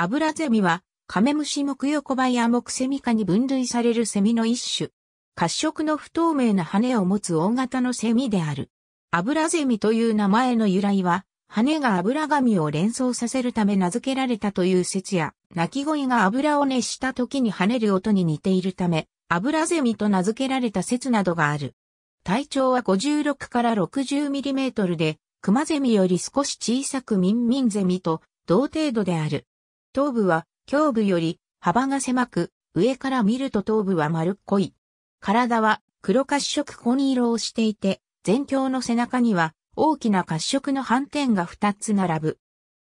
アブラゼミは、カメムシ目横ばやクセミ科に分類されるセミの一種。褐色の不透明な羽を持つ大型のセミである。アブラゼミという名前の由来は、羽が油紙を連想させるため名付けられたという説や、鳴き声が油を熱した時に跳ねる音に似ているため、アブラゼミと名付けられた説などがある。体長は56から60ミリメートルで、クマゼミより少し小さくミンミンゼミと同程度である。頭部は胸部より幅が狭く、上から見ると頭部は丸っこい。体は黒褐色紺色をしていて、全胸の背中には大きな褐色の斑点が2つ並ぶ。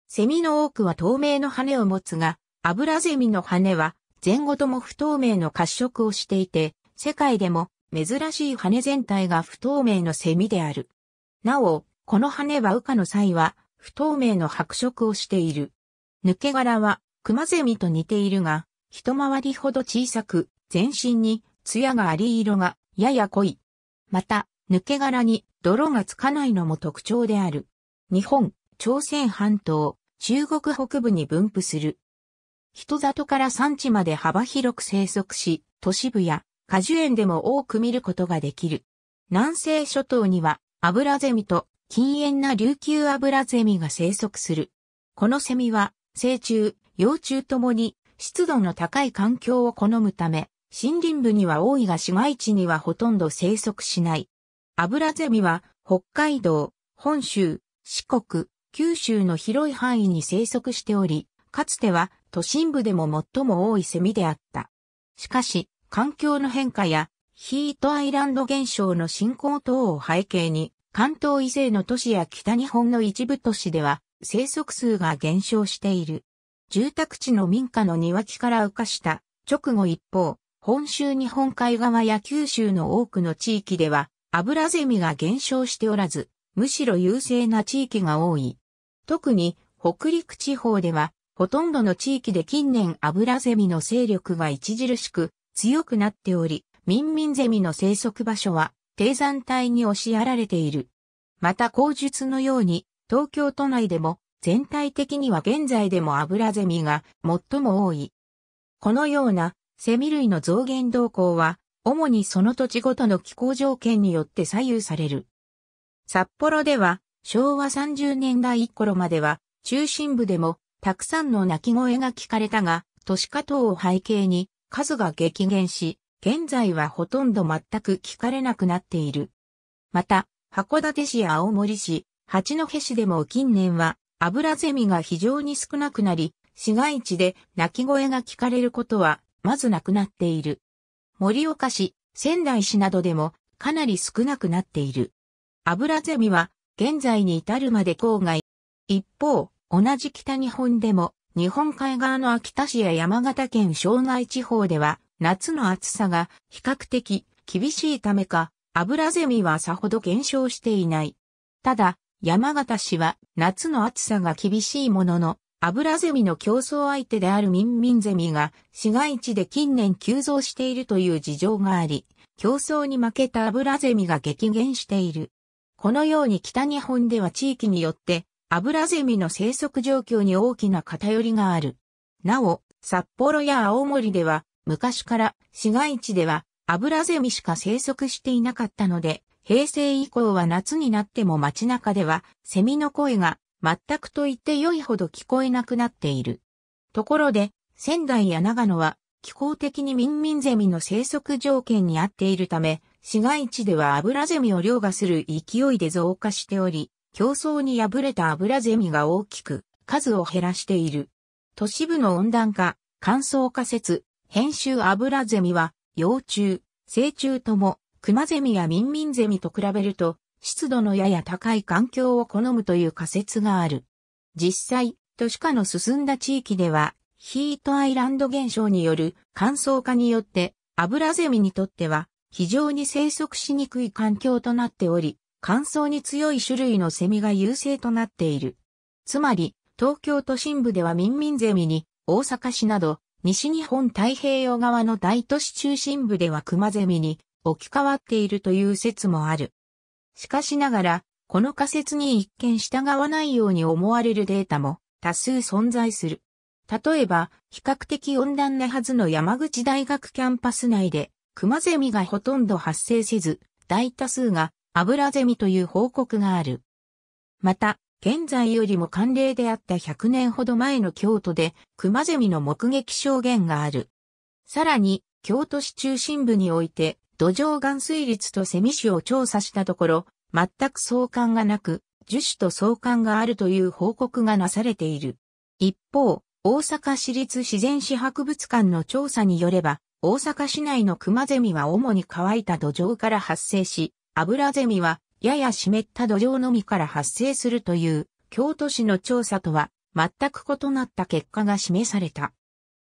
セミの多くは透明の羽を持つが、アブラゼミの羽は前後とも不透明の褐色をしていて、世界でも珍しい羽全体が不透明のセミである。なお、この羽は羽化の際は不透明の白色をしている。抜け殻は熊ゼミと似ているが、一回りほど小さく、全身に艶があり色がやや濃い。また、抜け殻に泥がつかないのも特徴である。日本、朝鮮半島、中国北部に分布する。人里から山地まで幅広く生息し、都市部や果樹園でも多く見ることができる。南西諸島にはアブラゼミと禁煙な琉球アブラゼミが生息する。このセミは、成虫、幼虫ともに湿度の高い環境を好むため、森林部には多いが市街地にはほとんど生息しない。アブラゼミは北海道、本州、四国、九州の広い範囲に生息しており、かつては都心部でも最も多いセミであった。しかし、環境の変化やヒートアイランド現象の進行等を背景に、関東以西の都市や北日本の一部都市では生息数が減少している。住宅地の民家の庭木から浮かした直後一方、本州日本海側や九州の多くの地域では、油ゼミが減少しておらず、むしろ優勢な地域が多い。特に北陸地方では、ほとんどの地域で近年油ゼミの勢力が著しく強くなっており、民民ゼミの生息場所は低山帯に押しやられている。また口述のように、東京都内でも全体的には現在でも油ゼミが最も多い。このようなセミ類の増減動向は、主にその土地ごとの気候条件によって左右される。札幌では、昭和30年代頃までは、中心部でも、たくさんの鳴き声が聞かれたが、都市化等を背景に、数が激減し、現在はほとんど全く聞かれなくなっている。また、函館市や青森市、八戸市でも近年は油ゼミが非常に少なくなり、市街地で鳴き声が聞かれることは、まずなくなっている。盛岡市、仙台市などでも、かなり少なくなっている。油ゼミは、現在に至るまで郊外。一方、同じ北日本でも、日本海側の秋田市や山形県障害地方では、夏の暑さが比較的厳しいためか、油ゼミはさほど減少していない。ただ、山形市は夏の暑さが厳しいものの、油ゼミの競争相手であるミンミンゼミが市街地で近年急増しているという事情があり、競争に負けた油ゼミが激減している。このように北日本では地域によって油ゼミの生息状況に大きな偏りがある。なお、札幌や青森では昔から市街地では油ゼミしか生息していなかったので、平成以降は夏になっても街中では、セミの声が、全くと言って良いほど聞こえなくなっている。ところで、仙台や長野は、気候的にミンミンゼミの生息条件に合っているため、市街地では油ゼミを凌駕する勢いで増加しており、競争に敗れた油ゼミが大きく、数を減らしている。都市部の温暖化、乾燥化説、編集油ゼミは、幼虫、成虫とも、クマゼミやミンミンゼミと比べると、湿度のやや高い環境を好むという仮説がある。実際、都市化の進んだ地域では、ヒートアイランド現象による乾燥化によって、アブラゼミにとっては非常に生息しにくい環境となっており、乾燥に強い種類のセミが優勢となっている。つまり、東京都心部ではミンミンゼミに、大阪市など、西日本太平洋側の大都市中心部ではクマゼミに、置き換わっているという説もある。しかしながら、この仮説に一見従わないように思われるデータも多数存在する。例えば、比較的温暖なはずの山口大学キャンパス内で、クマゼミがほとんど発生せず、大多数が油ゼミという報告がある。また、現在よりも寒冷であった100年ほど前の京都で、クマゼミの目撃証言がある。さらに、京都市中心部において、土壌含水率とセミ種を調査したところ、全く相関がなく、樹種と相関があるという報告がなされている。一方、大阪市立自然史博物館の調査によれば、大阪市内の熊ゼミは主に乾いた土壌から発生し、油ゼミはやや湿った土壌のみから発生するという京都市の調査とは全く異なった結果が示された。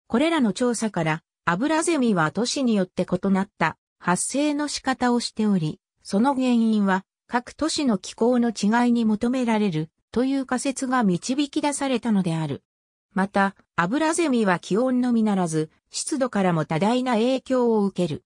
これらの調査から、油ゼミは都市によって異なった発生の仕方をしており、その原因は各都市の気候の違いに求められるという仮説が導き出されたのである。また、アブラゼミは気温のみならず、湿度からも多大な影響を受ける。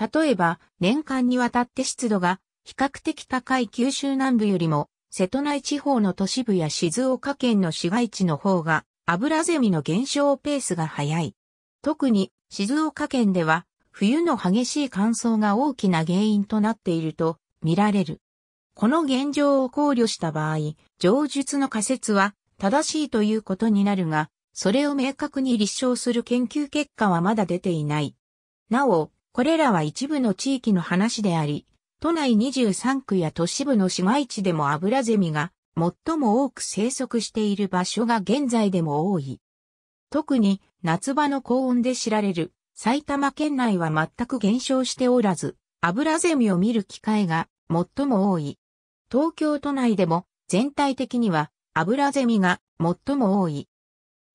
例えば、年間にわたって湿度が比較的高い九州南部よりも、瀬戸内地方の都市部や静岡県の市街地の方が、アブラゼミの減少ペースが早い。特に、静岡県では、冬の激しい乾燥が大きな原因となっていると見られる。この現状を考慮した場合、上述の仮説は正しいということになるが、それを明確に立証する研究結果はまだ出ていない。なお、これらは一部の地域の話であり、都内23区や都市部の市街地でもアブラゼミが最も多く生息している場所が現在でも多い。特に夏場の高温で知られる埼玉県内は全く減少しておらず、油ゼミを見る機会が最も多い。東京都内でも全体的には油ゼミが最も多い。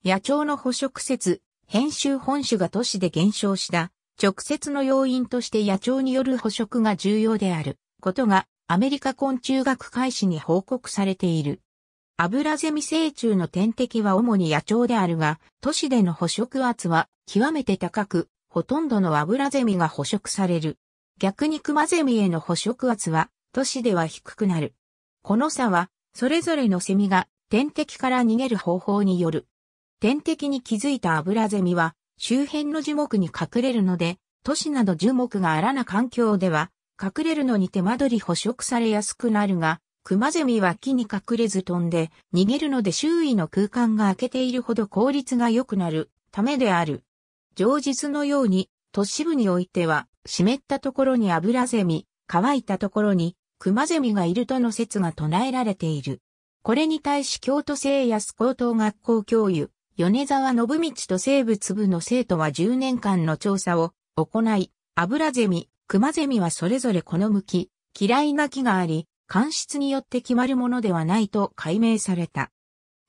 野鳥の捕食説、編集本種が都市で減少した直接の要因として野鳥による捕食が重要であることがアメリカ昆虫学会誌に報告されている。アブラゼミ成虫の天敵は主に野鳥であるが、都市での捕食圧は極めて高く、ほとんどのアブラゼミが捕食される。逆にクマゼミへの捕食圧は、都市では低くなる。この差は、それぞれのセミが天敵から逃げる方法による。天敵に気づいたアブラゼミは、周辺の樹木に隠れるので、都市など樹木が荒な環境では、隠れるのに手間取り捕食されやすくなるが、クマゼミは木に隠れず飛んで逃げるので周囲の空間が開けているほど効率が良くなるためである。上日のように、都市部においては、湿ったところにアブラゼミ、乾いたところにクマゼミがいるとの説が唱えられている。これに対し京都生安高等学校教諭、米沢信道と生物部の生徒は10年間の調査を行い、アブラゼミ、クマゼミはそれぞれこの向き、嫌いな木があり、官室によって決まるものではないと解明された。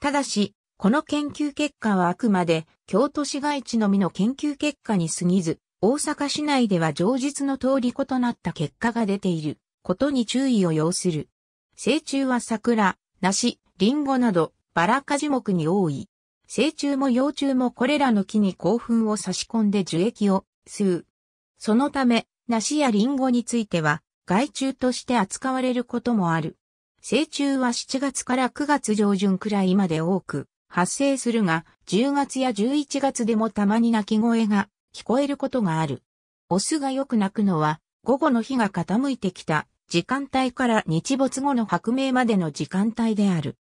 ただし、この研究結果はあくまで京都市街地のみの研究結果に過ぎず、大阪市内では常日の通り異なった結果が出ていることに注意を要する。成虫は桜、梨、リンゴなどバラ科樹木に多い。成虫も幼虫もこれらの木に興奮を差し込んで樹液を吸う。そのため、梨やリンゴについては、害虫として扱われることもある。成虫は7月から9月上旬くらいまで多く、発生するが、10月や11月でもたまに鳴き声が聞こえることがある。オスがよく鳴くのは、午後の日が傾いてきた時間帯から日没後の白明までの時間帯である。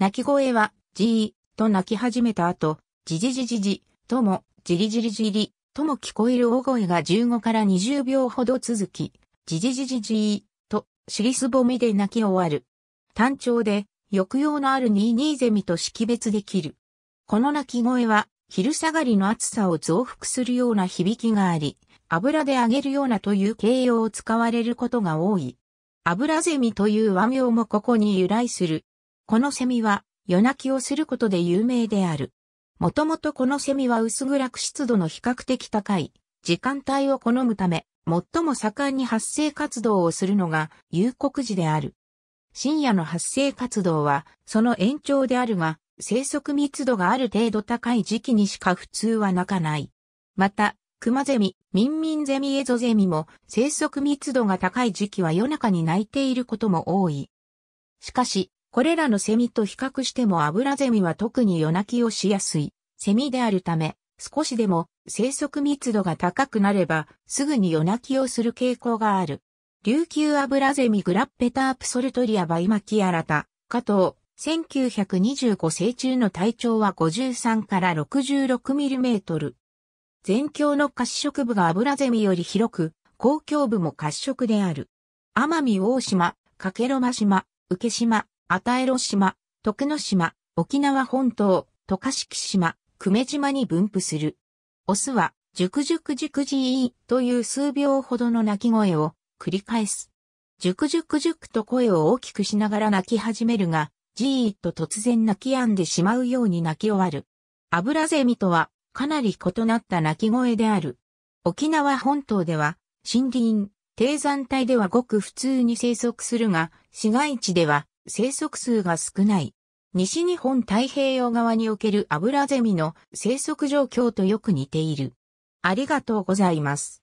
鳴き声は、じーと鳴き始めた後、じじじじじとも、じりじりじりとも聞こえる大声が15から20秒ほど続き、じじじじじーと尻すぼみで鳴き終わる。単調で抑揚のある22ゼミと識別できる。この鳴き声は、昼下がりの暑さを増幅するような響きがあり、油で揚げるようなという形容を使われることが多い。油ゼミという和名もここに由来する。このセミは夜泣きをすることで有名である。もともとこのセミは薄暗く湿度の比較的高い時間帯を好むため、最も盛んに発生活動をするのが夕刻時である。深夜の発生活動は、その延長であるが、生息密度がある程度高い時期にしか普通は鳴かない。また、クマゼミ、ミンミンゼミエゾゼミも生息密度が高い時期は夜中に鳴いていることも多い。しかし、これらのセミと比較してもアブラゼミは特に夜泣きをしやすい、セミであるため、少しでも生息密度が高くなればすぐに夜泣きをする傾向がある。琉球油ゼミグラッペタープソルトリアバイマキアラタ、加藤、1925成虫の体長は53から66ミリメートル。全境の褐色部が油ゼミより広く、公共部も褐色である。奄美大島、かけろま島、受島、あたえろ島、徳之島、沖縄本島、渡嘉敷島、久米島に分布する。オスは、熟熟熟じいという数秒ほどの鳴き声を、繰り返す。ジュクジュクジュクと声を大きくしながら泣き始めるが、じーっと突然泣き止んでしまうように泣き終わる。アブラゼミとはかなり異なった鳴き声である。沖縄本島では森林、低山帯ではごく普通に生息するが、市街地では生息数が少ない。西日本太平洋側におけるアブラゼミの生息状況とよく似ている。ありがとうございます。